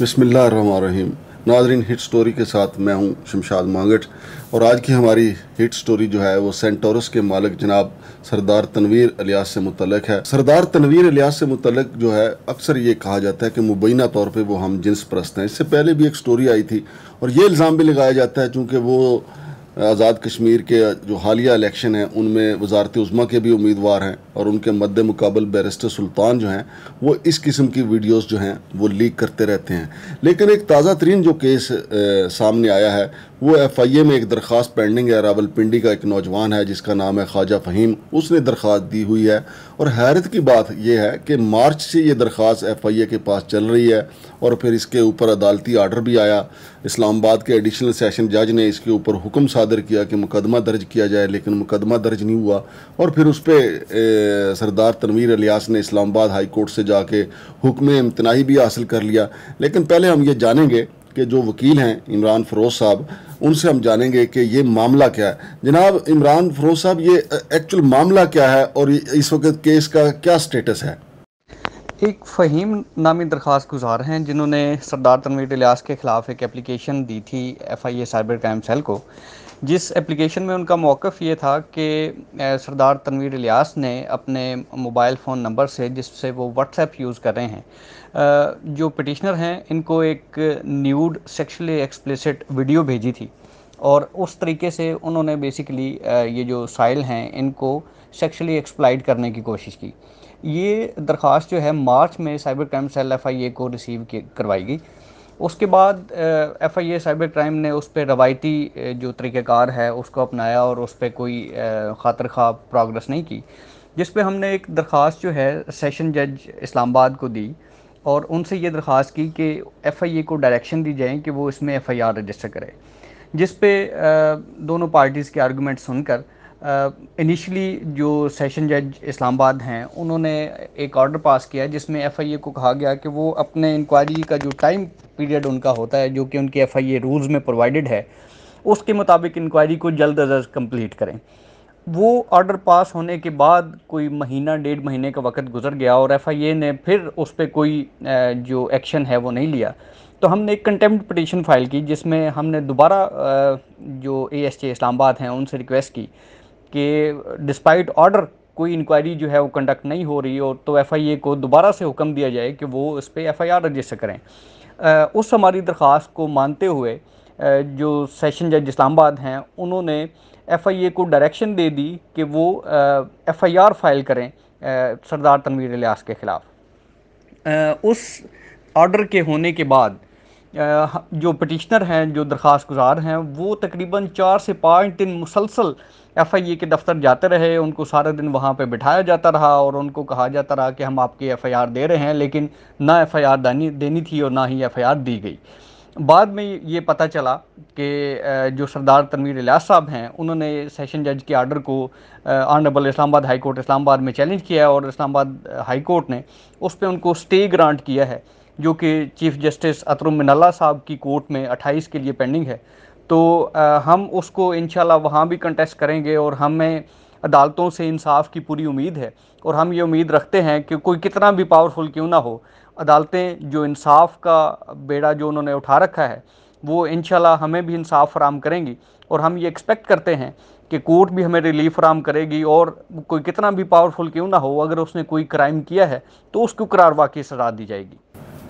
बसमीम नाजरीन hit story के साथ मैं हूं शमशाद मांगट और आज की हमारी हिट स्टोरी जो है वो सेंटोरस के मालिक जनाब सरदार तनवीर अलियास से मुतलक है सरदार तनवीर अलियास से मुतलक जो है अक्सर ये कहा जाता है कि मुबैना तौर पे वो हम जिन्स प्रस्त हैं इससे पहले भी एक स्टोरी आई थी और ये इल्ज़ाम भी लगाया जाता है चूँकि वो आज़ाद कश्मीर के जो हालिया इलेक्शन हैं उनमें वजारत उज़मा के भी उम्मीदवार हैं और उनके मद्द मुकाबल बैरिस्टर सुल्तान जो हैं वो इस किस्म की वीडियोस जो हैं वो लीक करते रहते हैं लेकिन एक ताज़ा तरीन जो केस ए, सामने आया है वो एफ आई ए में एक दरख्वास्त पेंडिंग है रावलपिंडी का एक नौजवान है जिसका नाम है ख्वाजा फ़हीम उसने दरख्वास्त दी हुई है और हैरत की बात यह है कि मार्च से ये दरख्वास्त एफ आई ए के पास चल रही है और फिर इसके ऊपर अदालती आर्डर भी आया इस्लामाबाद के एडिशनल सेशन जज ने इसके ऊपर हुक्म सादर किया कि मुकदमा दर्ज किया जाए लेकिन मुकदमा दर्ज नहीं हुआ और फिर उस पर सरदार तनवीर अलियास ने इस्लामाबाद हाई कोर्ट से जाके हुक्म इम्तनाही भी हासिल कर लिया लेकिन पहले हम ये जानेंगे कि जो वकील हैं इमरान फरोज साहब उनसे हम जानेंगे कि ये मामला क्या है जनाब इमरान फरोज साहब ये एक्चुअल मामला क्या है और इस वक्त केस का क्या स्टेटस है एक फ़हीम नामी दरख्वास्त गुजार हैं जिन्होंने सरदार तनवीर लियास के ख़िलाफ़ एक एप्लीकेशन दी थी F I A cyber crime cell को जिस एप्लीकेशन में उनका मौक़ ये था कि सरदार तनवीर इलियास ने अपने मोबाइल फ़ोन नंबर से जिससे वो व्हाट्सएप यूज़ कर रहे हैं जो पटिशनर हैं इनको एक न्यूड सेक्शुअली एक्सप्लिसिट वीडियो भेजी थी और उस तरीके से उन्होंने बेसिकली ये जो साइल हैं इनको सेक्शली एक्सप्लाइड करने की कोशिश की ये दरख्वास्त जो है मार्च में cyber crime cell F I A को रिसीव करवाई गई उसके बाद F I A cyber crime ने उस पर रवायती जो तरीक़ाकार है उसको अपनाया और उस पर कोई खातर खा प्रोग्रेस नहीं की जिस पर हमने एक दरख्वास्त जो है सेशन जज इस्लामाबाद को दी और उनसे ये दरख्वास्त की कि एफ़ आई ए को डायरेक्शन दी जाए कि वो इसमें एफ़ आई आर रजिस्टर करे जिस पे दोनों पार्टीज़ के आर्गूमेंट सुनकर इनिशली जो सेशन जज इस्लामाबाद हैं उन्होंने एक ऑर्डर पास किया जिसमें एफ़ आई ए को कहा गया कि वो अपने इंक्वायरी का जो टाइम पीरियड उनका होता है जो कि उनके एफ़ आई ए रूल्स में प्रोवाइडेड है उसके मुताबिक इंक्वायरी को जल्द अज जल्द कम्प्लीट करें वो ऑर्डर पास होने के बाद कोई महीना डेढ़ महीने का वक्त गुजर गया और एफआईए ने फिर उस पर कोई जो एक्शन है वो नहीं लिया तो हमने एक कंटेम्प्ट पटिशन फ़ाइल की जिसमें हमने दोबारा जो ए एस एसटी इस्लामाबाद हैं उनसे रिक्वेस्ट की कि डिस्पाइट ऑर्डर कोई इंक्वायरी जो है वो कंडक्ट नहीं हो रही हो तो एफआईए को दोबारा से हुक्म दिया जाए कि वो उस पर एफ रजिस्टर करें आ, उस हमारी दरख्वास्त को मानते हुए जो सेशन जज इस्लामाबाद हैं उन्होंने एफआईए को डायरेक्शन दे दी कि वो एफआईआर फाइल करें सरदार तनवीर लियास के ख़िलाफ़ उस ऑर्डर के होने के बाद जो पटिशनर हैं जो दरख्वास्त गुजार हैं वो तकरीबन चार से पाँच दिन मुसलसल एफ आई ए के दफ्तर जाते रहे उनको सारा दिन वहाँ पे बिठाया जाता रहा और उनको कहा जाता रहा कि हम आपकी एफ़ आई आर दे रहे हैं लेकिन ना एफ़ आई आर देनी देनी थी और ना ही एफ़ आई आर दी गई बाद में ये पता चला कि जो सरदार तनवीर इलाज साहब हैं उन्होंने सेशन जज के आर्डर को honourable Islamabad high court Islamabad में चैलेंज किया है और इस्लामाबाद हाई कोर्ट ने उस पर उनको स्टे ग्रांट किया है जो कि चीफ जस्टिस अतरुम मिनला साहब की कोर्ट में 28 के लिए पेंडिंग है तो हम उसको इन वहाँ भी कंटेस्ट करेंगे और हमें अदालतों से इंसाफ की पूरी उम्मीद है और हम ये उम्मीद रखते हैं कि कोई कितना भी पावरफुल क्यों ना हो अदालतें जो इंसाफ का बेड़ा जो उन्होंने उठा रखा है वो इन हमें भी इंसाफ फराम करेंगी और हम ये एक्सपेक्ट करते हैं कि कोर्ट भी हमें रिलीफ फराम करेगी और कोई कितना भी पावरफुल क्यों ना हो अगर उसने कोई क्राइम किया है तो उसको करार वाकई सजा दी जाएगी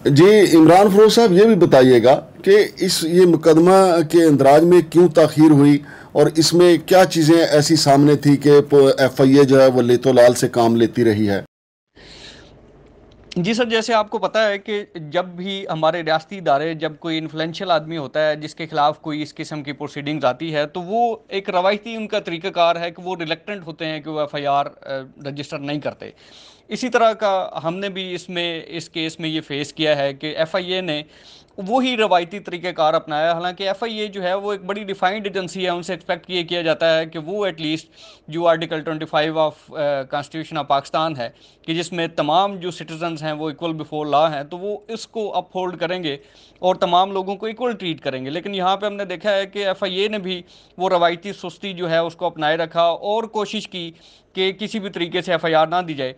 जी इमरान फरोज साहब ये भी बताइएगा कि इस ये मुकदमा के अंदराज में क्यों तखीर हुई और इसमें क्या चीज़ें ऐसी सामने थी कि एफ आई ए जो है वो लेतो लाल से काम लेती रही है जी सर जैसे आपको पता है कि जब भी हमारे रियासती इदारे जब कोई इन्फ्लुएंशियल आदमी होता है जिसके ख़िलाफ़ कोई इस किस्म की प्रोसीडिंग्स आती है तो वो एक रवायती उनका तरीक़ाकार है कि वो रिलेक्टेंट होते हैं कि वो एफ़ आई आर रजिस्टर नहीं करते इसी तरह का हमने भी इसमें इस केस में ये फेस किया है कि एफ आई ए ने वो ही रवायती तरीक़ेकार अपनाया हालांकि एफ आई ए जो है वो एक बड़ी डिफाइंड एजेंसी है उनसे एक्सपेक्ट ये किया जाता है कि वो एटलीस्ट जो article twenty five of constitution of Pakistan है कि जिसमें तमाम जो सिटीज़न हैं वो इक्वल बिफोर लॉ हैं तो वो इसको अपहोल्ड करेंगे और तमाम लोगों को इक्वल ट्रीट करेंगे लेकिन यहाँ पर हमने देखा है कि एफ आई ए ने भी वो रवायती सुस्ती जो है उसको अपनाए रखा और कोशिश की कि किसी भी तरीके से एफ आई आर ना दी जाए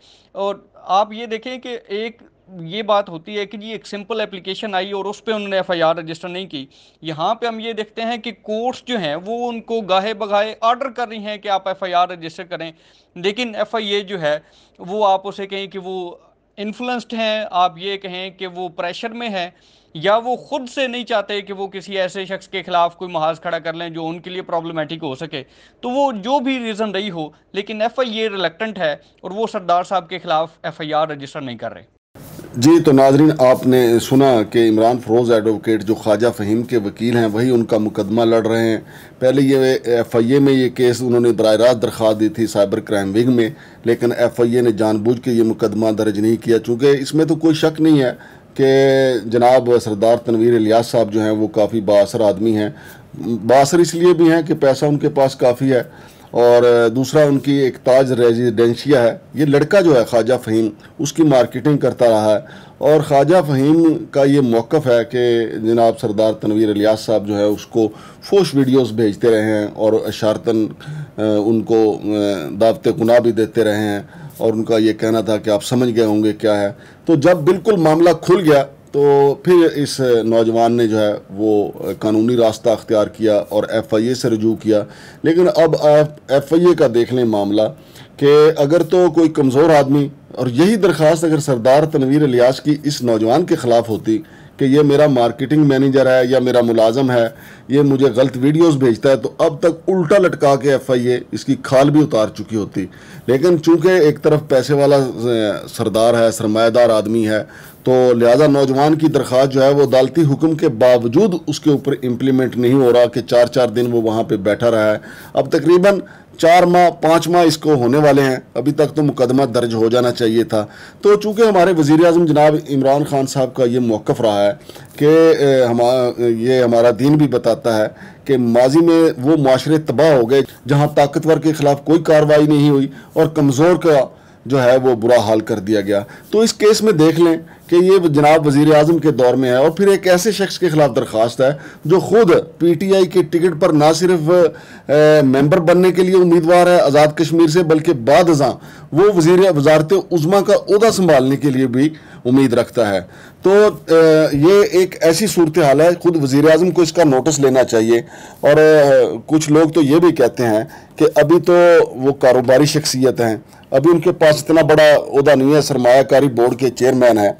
और आप ये देखें कि एक ये बात होती है कि जी एक सिंपल एप्लीकेशन आई और उस पर उन्होंने आर रजिस्टर नहीं की यहाँ पे हम ये देखते हैं कि कोर्ट्स जो हैं वो उनको गाहे बगाहे ऑर्डर कर रही हैं कि आप आर रजिस्टर करें लेकिन ए जो है वो आप उसे कहें कि वो इन्फ्लुएंस्ड हैं आप ये कहें कि वो प्रेशर में है या वो खुद से नहीं चाहते कि वो किसी ऐसे शख्स के खिलाफ कोई महाज खड़ा कर लें जो उनके लिए प्रॉब्लमेटिक हो सके तो वो जो भी रीज़न रही हो लेकिन एफ आई ए रिलेक्टेंट है और वो सरदार साहब के खिलाफ एफ आई आर रजिस्टर नहीं कर रहे जी तो नाजरीन आपने सुना कि इमरान फ़रोज़ एडवोकेट जो ख्वाजा फ़हीम के वकील हैं वही उनका मुकदमा लड़ रहे हैं पहले ये एफ आई ए में ये केस उन्होंने बर रास्त दरख्वास्त दी थी साइबर क्राइम विंग में लेकिन एफ आई ए ने जानबूझ के ये मुकदमा दर्ज नहीं किया चूँकि इसमें तो कोई शक नहीं है कि जनाब सरदार तनवीर इलियास साहब जो हैं वो काफ़ी बासर आदमी हैं बासर इसलिए भी हैं कि पैसा उनके पास काफ़ी है और दूसरा उनकी एक ताज रेजिडेंशिया है ये लड़का जो है ख्वाजा फ़हीम उसकी मार्केटिंग करता रहा है और ख्वाजा फ़हीम का ये मौक़ है कि जनाब सरदार तनवीर अलियास साहब जो है उसको फोश वीडियोस भेजते रहे हैं और अशारतन उनको दावत गुना भी देते रहे हैं और उनका ये कहना था कि आप समझ गए होंगे क्या है तो जब बिल्कुल मामला खुल गया तो फिर इस नौजवान ने जो है वो कानूनी रास्ता अख्तियार किया और एफ़ आई ए से रजू किया लेकिन अब एफ़ आई ए का देख लें मामला कि अगर तो कोई कमज़ोर आदमी और यही दरख्वास्त अगर सरदार तनवीर लियाज की इस नौजवान के ख़िलाफ़ होती कि ये मेरा मार्केटिंग मैनेजर है या मेरा मुलाजम है ये मुझे गलत वीडियोस भेजता है तो अब तक उल्टा लटका के एफआईए इसकी खाल भी उतार चुकी होती लेकिन चूंकि एक तरफ पैसे वाला सरदार है सरमादार आदमी है तो लिहाजा नौजवान की दरख्वास्त जो है वो अदालती हुक्म के बावजूद उसके ऊपर इम्प्लीमेंट नहीं हो रहा कि चार चार दिन वो वहाँ पर बैठा रहा है अब तकरीबन चार माह पाँच माह इसको होने वाले हैं अभी तक तो मुकदमा दर्ज हो जाना चाहिए था तो चूँकि हमारे वज़ी अजम जनाब इमरान खान साहब का ये मौक़ रहा है कि हम ये हमारा दीन भी बताता है कि माजी में वो माशरे तबाह हो गए जहाँ ताकतवर के ख़िलाफ़ कोई कार्रवाई नहीं हुई और कमज़ोर का जो है वो बुरा हाल कर दिया गया तो इस केस में देख लें कि ये जनाब वजीर अजम के दौर में है और फिर एक ऐसे शख्स के ख़िलाफ़ दरख्वास्त है जो ख़ुद पी टी आई के टिकट पर ना सिर्फ ए, मेंबर बनने के लिए उम्मीदवार है आज़ाद कश्मीर से बल्कि बाद वो वजीर वजारत उज़मा का अहदा संभालने के लिए भी उम्मीद रखता है तो ये एक ऐसी सूरत हाल है खुद वज़ी अजम को इसका नोटिस लेना चाहिए और कुछ लोग तो ये भी कहते हैं कि अभी तो वो कारोबारी शख्सियत हैं अभी उनके पास इतना बड़ा उदा नहीं है सरमाकारी बोर्ड के चेयरमैन है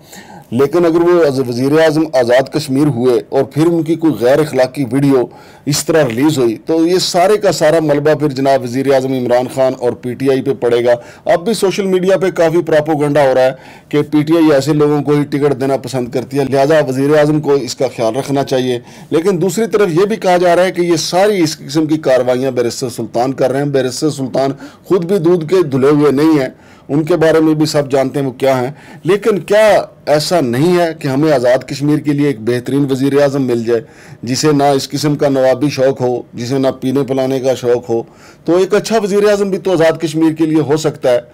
लेकिन अगर वो वजीर अजम आज़ाद कश्मीर हुए और फिर उनकी कोई गैर अखलाकी वीडियो इस तरह रिलीज़ हुई तो ये सारे का सारा मलबा फिर जनाब वज़ी अजम इमरान खान और पी टी आई पर पड़ेगा अब भी सोशल मीडिया पर काफ़ी प्रापोगंडा हो रहा है कि पी टी आई ऐसे लोगों को ही टिकट देना पसंद करती है लिहाजा वज़ी अजम को इसका ख्याल रखना चाहिए लेकिन दूसरी तरफ ये भी कहा जा रहा है कि ये सारी इस किस्म की कार्रवाइयाँ बैरिस्टर सुल्तान कर रहे हैं बैरिस्टर सुल्तान खुद भी दूध के धुले हुए नहीं हैं उनके बारे में भी सब जानते हैं वो क्या हैं लेकिन क्या ऐसा नहीं है कि हमें आज़ाद कश्मीर के लिए एक बेहतरीन वज़ी अजम मिल जाए जिसे ना इस किस्म का नवाबी शौक़ हो जिसे ना पीने पिलाने का शौक़ हो तो एक अच्छा वज़ी अजम भी तो आज़ाद कश्मीर के लिए हो सकता है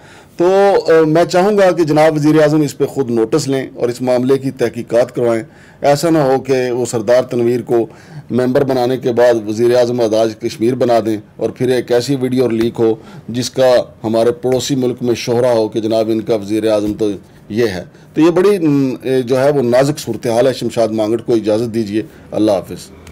तो आ, मैं चाहूँगा कि जनाब वज़ी अजम इस पर ख़ुद नोटिस लें और इस मामले की तहकीक़त करवाएँ ऐसा ना हो कि वो सरदार तनवीर को मेंबर बनाने के बाद वज़ी अजम आदाज कश्मीर बना दें और फिर एक ऐसी वीडियो लीक हो जिसका हमारे पड़ोसी मुल्क में शोहरा हो कि जनाब इनका वज़ी अजम तो ये है तो ये बड़ी जो है वो नाजुक सूरत हाल है शमशाद मांगड़ को इजाज़त दीजिए अल्लाह हाफिज़